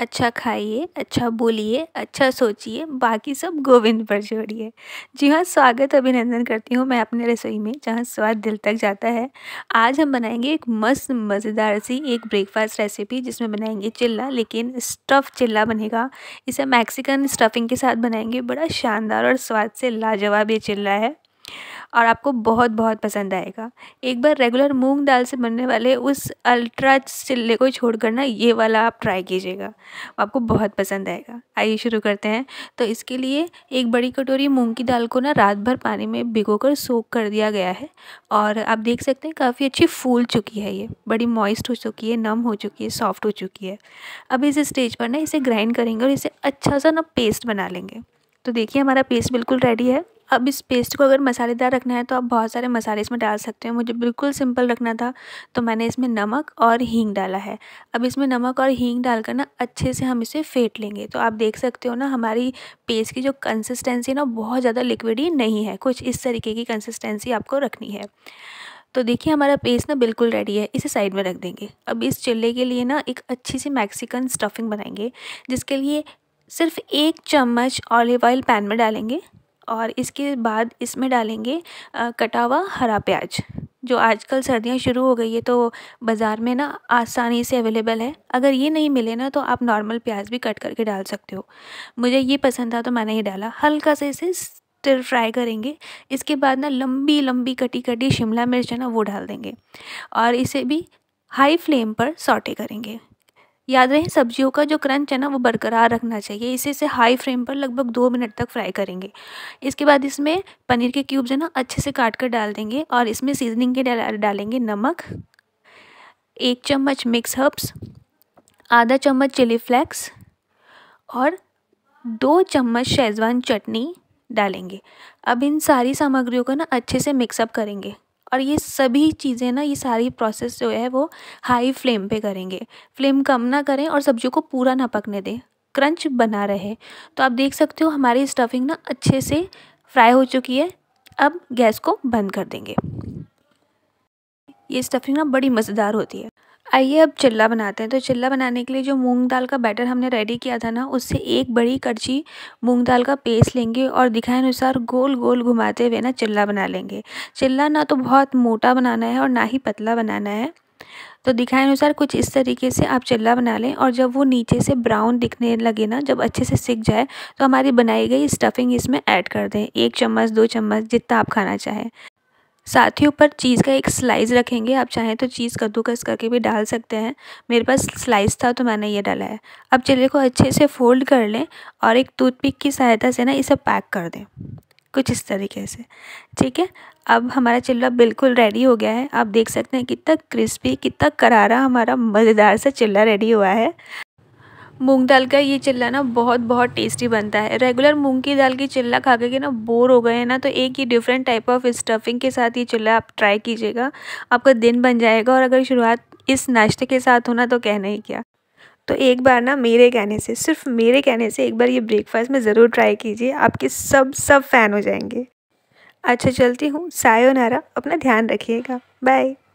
अच्छा खाइए अच्छा बोलिए अच्छा सोचिए बाकी सब गोविंद पर छोड़िए जी हाँ स्वागत अभिनंदन करती हूँ मैं अपने रसोई में जहाँ स्वाद दिल तक जाता है आज हम बनाएंगे एक मस्त मज़ेदार सी एक ब्रेकफास्ट रेसिपी जिसमें बनाएंगे चिल्ला लेकिन स्टफ़ चिल्ला बनेगा इसे मैक्सिकन स्टफिंग के साथ बनाएंगे बड़ा शानदार और स्वाद से लाजवाब ये चिल्ला है और आपको बहुत बहुत पसंद आएगा एक बार रेगुलर मूंग दाल से बनने वाले उस अल्ट्रा चिल्ले को छोड़ ना ये वाला आप ट्राई कीजिएगा आपको बहुत पसंद आएगा आइए शुरू करते हैं तो इसके लिए एक बड़ी कटोरी मूंग की दाल को ना रात भर पानी में भिगो कर सोख कर दिया गया है और आप देख सकते हैं काफ़ी अच्छी फूल चुकी है ये बड़ी मॉइस्ट हो चुकी है नम हो चुकी है सॉफ्ट हो चुकी है अब इस स्टेज पर ना इसे ग्राइंड करेंगे और इसे अच्छा सा ना पेस्ट बना लेंगे तो देखिए हमारा पेस्ट बिल्कुल रेडी है अब इस पेस्ट को अगर मसालेदार रखना है तो आप बहुत सारे मसाले इसमें डाल सकते हैं मुझे बिल्कुल सिंपल रखना था तो मैंने इसमें नमक और हींग डाला है अब इसमें नमक और हींग डालकर ना अच्छे से हम इसे फेंट लेंगे तो आप देख सकते हो ना हमारी पेस्ट की जो कंसिस्टेंसी ना बहुत ज़्यादा लिक्विडी नहीं है कुछ इस तरीके की कंसिस्टेंसी आपको रखनी है तो देखिए हमारा पेस्ट ना बिल्कुल रेडी है इसे साइड में रख देंगे अब इस चिल्ले के लिए ना एक अच्छी सी मैक्सिकन स्टफिंग बनाएंगे जिसके लिए सिर्फ एक चम्मच ऑलिव ऑयल पैन में डालेंगे और इसके बाद इसमें डालेंगे कटा हुआ हरा प्याज जो आजकल सर्दियाँ शुरू हो गई है तो बाज़ार में ना आसानी से अवेलेबल है अगर ये नहीं मिले ना तो आप नॉर्मल प्याज भी कट करके डाल सकते हो मुझे ये पसंद था तो मैंने ये डाला हल्का सा इसे स्टिर फ्राई करेंगे इसके बाद ना लंबी लंबी कटी कटी शिमला मिर्च है ना वो डाल देंगे और इसे भी हाई फ्लेम पर सॉटे करेंगे याद रहे सब्जियों का जो क्रंच है ना वो बरकरार रखना चाहिए इसे इसे हाई फ्लेम पर लगभग दो मिनट तक फ्राई करेंगे इसके बाद इसमें पनीर के क्यूब्स है ना अच्छे से काट कर डाल देंगे और इसमें सीजनिंग के डालेंगे नमक एक चम्मच मिक्स हर्ब्स आधा चम्मच चिली फ्लेक्स और दो चम्मच शेजवान चटनी डालेंगे अब इन सारी सामग्रियों को ना अच्छे से मिक्सअप करेंगे और ये सभी चीज़ें ना ये सारी प्रोसेस जो है वो हाई फ्लेम पे करेंगे फ्लेम कम ना करें और सब्जियों को पूरा ना पकने दें क्रंच बना रहे तो आप देख सकते हो हमारी स्टफिंग ना अच्छे से फ्राई हो चुकी है अब गैस को बंद कर देंगे ये स्टफिंग ना बड़ी मज़ेदार होती है आइए अब चिल्ला बनाते हैं तो चिल्ला बनाने के लिए जो मूंग दाल का बैटर हमने रेडी किया था ना उससे एक बड़ी कड़छी मूंग दाल का पेस्ट लेंगे और दिखाए अनुसार गोल गोल घुमाते हुए ना चिल्ला बना लेंगे चिल्ला ना तो बहुत मोटा बनाना है और ना ही पतला बनाना है तो दिखाए अनुसार कुछ इस तरीके से आप चिल्ला बना लें और जब वो नीचे से ब्राउन दिखने लगे ना जब अच्छे से सिक जाए तो हमारी बनाई गई स्टफिंग इसमें ऐड कर दें एक चम्मच दो चम्मच जितना आप खाना चाहें साथ ही ऊपर चीज़ का एक स्लाइस रखेंगे आप चाहें तो चीज़ कद्दूकस करके भी डाल सकते हैं मेरे पास स्लाइस था तो मैंने ये डाला है अब चिल्ले को अच्छे से फोल्ड कर लें और एक टूथपिक की सहायता से ना इसे पैक कर दें कुछ इस तरीके से ठीक है अब हमारा चिल्ला बिल्कुल रेडी हो गया है आप देख सकते हैं कितना क्रिस्पी कितना करारा हमारा मज़ेदार सा चिल्ला रेडी हुआ है मूंग दाल का ये चिल्ला ना बहुत बहुत टेस्टी बनता है रेगुलर मूंग की दाल की चिल्ला खा के ना बोर हो गए हैं ना तो एक ही डिफरेंट टाइप ऑफ स्टफिंग के साथ ये चिल्ला आप ट्राई कीजिएगा आपका दिन बन जाएगा और अगर शुरुआत इस नाश्ते के साथ होना तो कहना ही क्या तो एक बार ना मेरे कहने से सिर्फ मेरे कहने से एक बार ये ब्रेकफास्ट में ज़रूर ट्राई कीजिए आपके सब सब फ़ैन हो जाएंगे अच्छा चलती हूँ नारा अपना ध्यान रखिएगा बाय